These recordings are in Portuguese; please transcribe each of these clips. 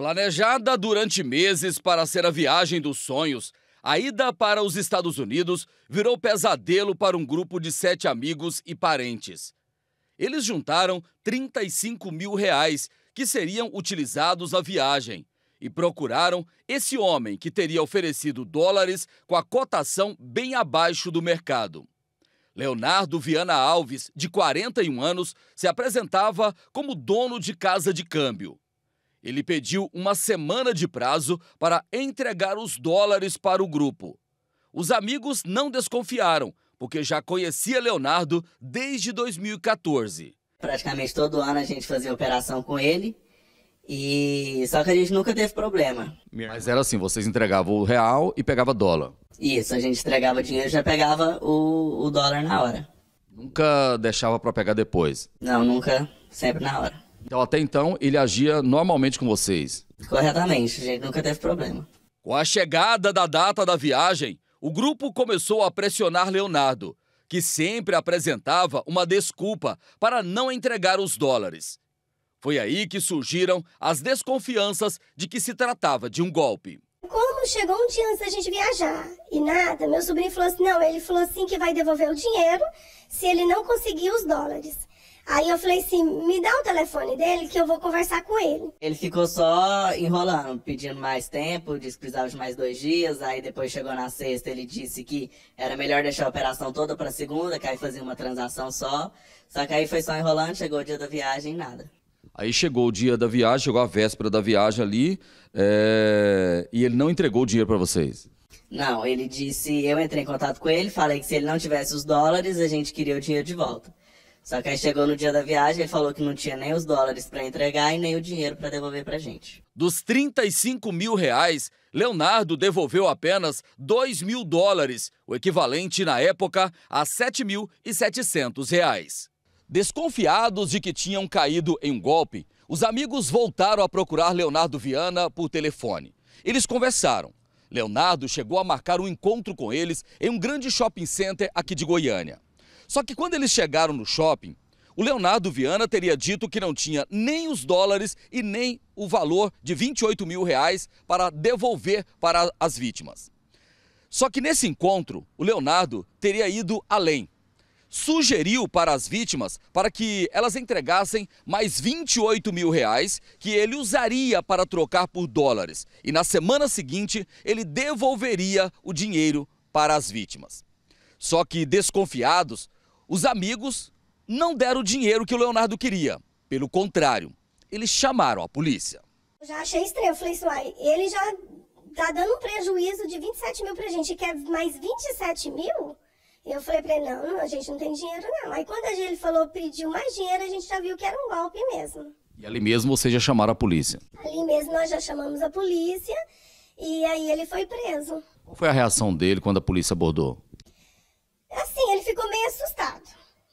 Planejada durante meses para ser a viagem dos sonhos, a ida para os Estados Unidos virou pesadelo para um grupo de sete amigos e parentes. Eles juntaram 35 mil reais que seriam utilizados na viagem e procuraram esse homem que teria oferecido dólares com a cotação bem abaixo do mercado. Leonardo Viana Alves, de 41 anos, se apresentava como dono de casa de câmbio. Ele pediu uma semana de prazo para entregar os dólares para o grupo. Os amigos não desconfiaram, porque já conhecia Leonardo desde 2014. Praticamente todo ano a gente fazia operação com ele. E só que a gente nunca teve problema. Mas era assim, vocês entregavam o real e pegava dólar. Isso, a gente entregava dinheiro e já pegava o, o dólar na hora. Nunca deixava para pegar depois. Não, nunca, sempre na hora. Então, até então, ele agia normalmente com vocês. Corretamente, a gente nunca teve problema. Com a chegada da data da viagem, o grupo começou a pressionar Leonardo, que sempre apresentava uma desculpa para não entregar os dólares. Foi aí que surgiram as desconfianças de que se tratava de um golpe. Como chegou um dia antes da gente viajar e nada, meu sobrinho falou assim: não, ele falou assim que vai devolver o dinheiro se ele não conseguir os dólares. Aí eu falei assim, me dá o telefone dele que eu vou conversar com ele. Ele ficou só enrolando, pedindo mais tempo, disse que precisava de mais dois dias, aí depois chegou na sexta, ele disse que era melhor deixar a operação toda pra segunda, que aí fazia uma transação só. Só que aí foi só enrolando, chegou o dia da viagem, nada. Aí chegou o dia da viagem, chegou a véspera da viagem ali, é... e ele não entregou o dinheiro para vocês? Não, ele disse, eu entrei em contato com ele, falei que se ele não tivesse os dólares, a gente queria o dinheiro de volta. Só que aí chegou no dia da viagem, e falou que não tinha nem os dólares para entregar e nem o dinheiro para devolver para gente. Dos 35 mil reais, Leonardo devolveu apenas 2 mil dólares, o equivalente na época a 7.700 reais. Desconfiados de que tinham caído em um golpe, os amigos voltaram a procurar Leonardo Viana por telefone. Eles conversaram. Leonardo chegou a marcar um encontro com eles em um grande shopping center aqui de Goiânia. Só que quando eles chegaram no shopping, o Leonardo Viana teria dito que não tinha nem os dólares e nem o valor de 28 mil reais para devolver para as vítimas. Só que nesse encontro, o Leonardo teria ido além. Sugeriu para as vítimas para que elas entregassem mais 28 mil reais que ele usaria para trocar por dólares. E na semana seguinte, ele devolveria o dinheiro para as vítimas. Só que desconfiados, os amigos não deram o dinheiro que o Leonardo queria. Pelo contrário, eles chamaram a polícia. Eu já achei estranho. Eu falei isso assim, ele já tá dando um prejuízo de 27 mil pra gente é e quer mais 27 mil? Eu falei pra ele, não, a gente não tem dinheiro não. Aí quando ele falou, pediu mais dinheiro, a gente já viu que era um golpe mesmo. E ali mesmo vocês já chamaram a polícia? Ali mesmo nós já chamamos a polícia e aí ele foi preso. Qual foi a reação dele quando a polícia abordou?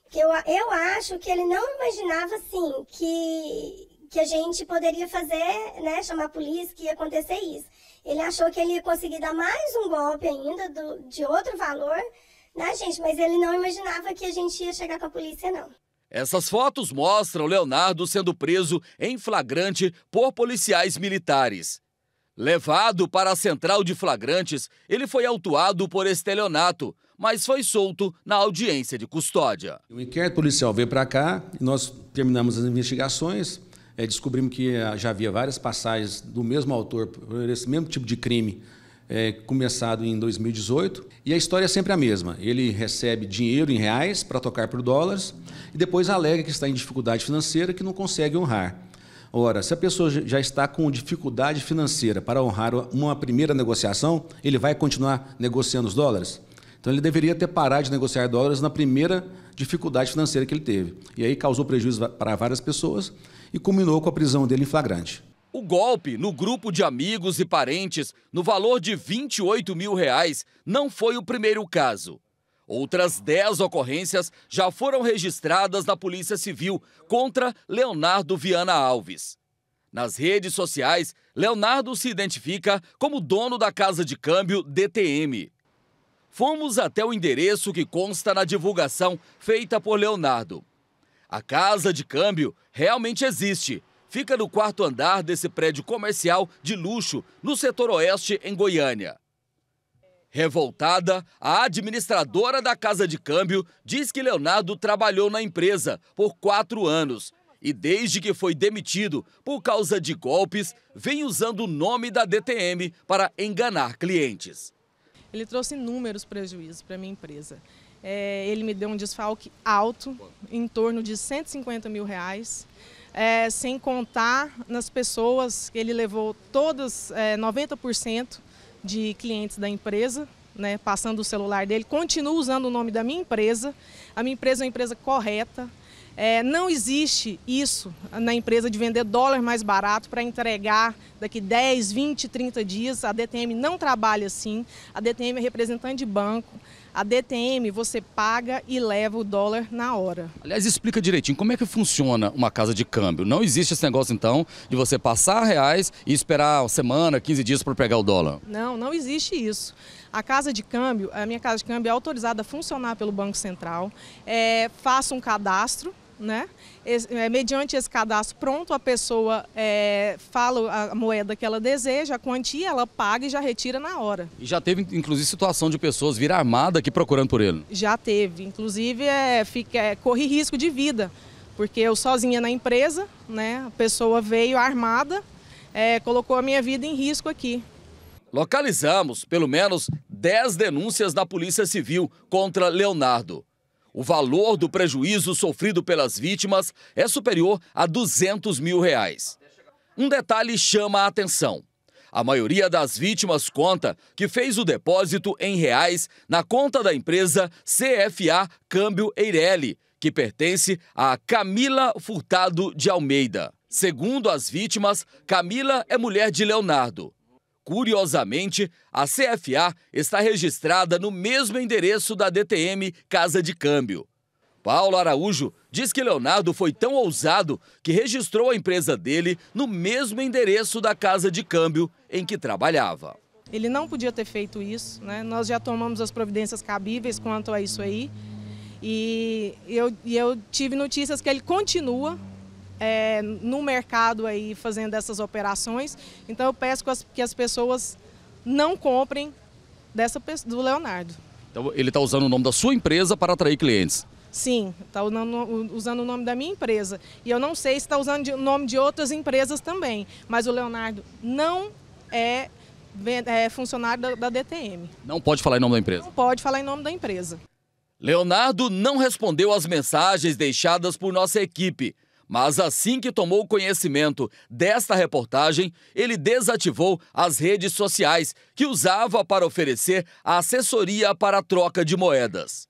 que eu, eu acho que ele não imaginava assim que, que a gente poderia fazer, né, chamar a polícia, que ia acontecer isso. Ele achou que ele ia conseguir dar mais um golpe ainda do, de outro valor na né, gente, mas ele não imaginava que a gente ia chegar com a polícia, não. Essas fotos mostram Leonardo sendo preso em flagrante por policiais militares. Levado para a central de flagrantes, ele foi autuado por estelionato, mas foi solto na audiência de custódia. O inquérito policial veio para cá e nós terminamos as investigações. É, descobrimos que ah, já havia várias passagens do mesmo autor por esse mesmo tipo de crime é, começado em 2018. E a história é sempre a mesma. Ele recebe dinheiro em reais para tocar por dólares e depois alega que está em dificuldade financeira que não consegue honrar. Ora, se a pessoa já está com dificuldade financeira para honrar uma primeira negociação, ele vai continuar negociando os dólares? Então ele deveria ter parado de negociar dólares na primeira dificuldade financeira que ele teve. E aí causou prejuízo para várias pessoas e culminou com a prisão dele em flagrante. O golpe no grupo de amigos e parentes, no valor de 28 mil reais, não foi o primeiro caso. Outras 10 ocorrências já foram registradas na Polícia Civil contra Leonardo Viana Alves. Nas redes sociais, Leonardo se identifica como dono da casa de câmbio DTM fomos até o endereço que consta na divulgação feita por Leonardo. A casa de câmbio realmente existe. Fica no quarto andar desse prédio comercial de luxo, no setor oeste, em Goiânia. Revoltada, a administradora da casa de câmbio diz que Leonardo trabalhou na empresa por quatro anos e, desde que foi demitido por causa de golpes, vem usando o nome da DTM para enganar clientes ele trouxe inúmeros prejuízos para a minha empresa. É, ele me deu um desfalque alto, em torno de 150 mil reais, é, sem contar nas pessoas que ele levou todas, é, 90% de clientes da empresa, né, passando o celular dele, continua usando o nome da minha empresa. A minha empresa é uma empresa correta, é, não existe isso na empresa de vender dólar mais barato para entregar daqui 10, 20, 30 dias. A DTM não trabalha assim. A DTM é representante de banco. A DTM você paga e leva o dólar na hora. Aliás, explica direitinho como é que funciona uma casa de câmbio. Não existe esse negócio, então, de você passar reais e esperar uma semana, 15 dias para pegar o dólar. Não, não existe isso. A casa de câmbio, a minha casa de câmbio é autorizada a funcionar pelo Banco Central. É, faço um cadastro né? É, mediante esse cadastro pronto, a pessoa é, fala a moeda que ela deseja, a quantia ela paga e já retira na hora. E já teve, inclusive, situação de pessoas vir armada aqui procurando por ele? Já teve. Inclusive, é, fica, é, corre risco de vida, porque eu sozinha na empresa, né? A pessoa veio armada, é, colocou a minha vida em risco aqui. Localizamos, pelo menos, 10 denúncias da Polícia Civil contra Leonardo o valor do prejuízo sofrido pelas vítimas é superior a 200 mil reais. Um detalhe chama a atenção. A maioria das vítimas conta que fez o depósito em reais na conta da empresa CFA Câmbio Eireli, que pertence a Camila Furtado de Almeida. Segundo as vítimas, Camila é mulher de Leonardo. Curiosamente, a CFA está registrada no mesmo endereço da DTM Casa de Câmbio. Paulo Araújo diz que Leonardo foi tão ousado que registrou a empresa dele no mesmo endereço da casa de câmbio em que trabalhava. Ele não podia ter feito isso, né? nós já tomamos as providências cabíveis quanto a isso aí. E eu, e eu tive notícias que ele continua é, no mercado aí fazendo essas operações. Então eu peço que as, que as pessoas não comprem dessa do Leonardo. Então ele está usando o nome da sua empresa para atrair clientes? Sim, está usando o nome da minha empresa. E eu não sei se está usando o nome de outras empresas também. Mas o Leonardo não é, é funcionário da, da DTM. Não pode falar em nome da empresa? Não pode falar em nome da empresa. Leonardo não respondeu às mensagens deixadas por nossa equipe. Mas assim que tomou conhecimento desta reportagem, ele desativou as redes sociais que usava para oferecer a assessoria para a troca de moedas.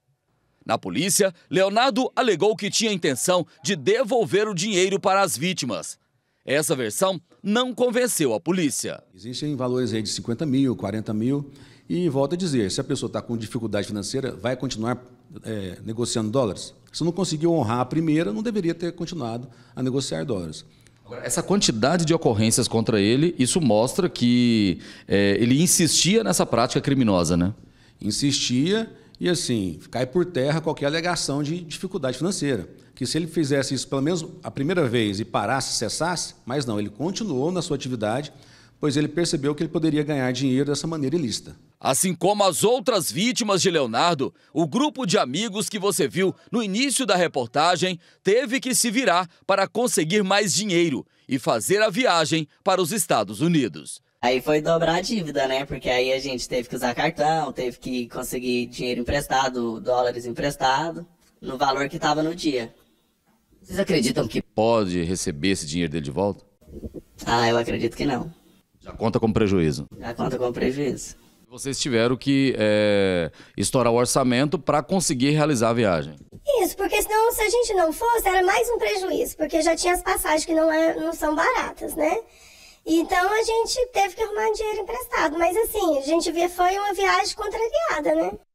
Na polícia, Leonardo alegou que tinha intenção de devolver o dinheiro para as vítimas. Essa versão não convenceu a polícia. Existem valores aí de 50 mil, 40 mil. E volto a dizer, se a pessoa está com dificuldade financeira, vai continuar é, negociando dólares. Se não conseguiu honrar a primeira, não deveria ter continuado a negociar dólares. Agora, essa quantidade de ocorrências contra ele, isso mostra que é, ele insistia nessa prática criminosa, né? Insistia e, assim, cai por terra qualquer alegação de dificuldade financeira. Que se ele fizesse isso pelo menos a primeira vez e parasse, cessasse, mas não, ele continuou na sua atividade, pois ele percebeu que ele poderia ganhar dinheiro dessa maneira ilícita. Assim como as outras vítimas de Leonardo, o grupo de amigos que você viu no início da reportagem teve que se virar para conseguir mais dinheiro e fazer a viagem para os Estados Unidos. Aí foi dobrar a dívida, né? Porque aí a gente teve que usar cartão, teve que conseguir dinheiro emprestado, dólares emprestado, no valor que estava no dia. Vocês acreditam que pode receber esse dinheiro dele de volta? Ah, eu acredito que não. Já conta como prejuízo? Já conta como prejuízo. Vocês tiveram que é, estourar o orçamento para conseguir realizar a viagem. Isso, porque senão se a gente não fosse, era mais um prejuízo, porque já tinha as passagens que não, é, não são baratas, né? Então a gente teve que arrumar dinheiro emprestado. Mas assim, a gente via foi uma viagem contrariada, né?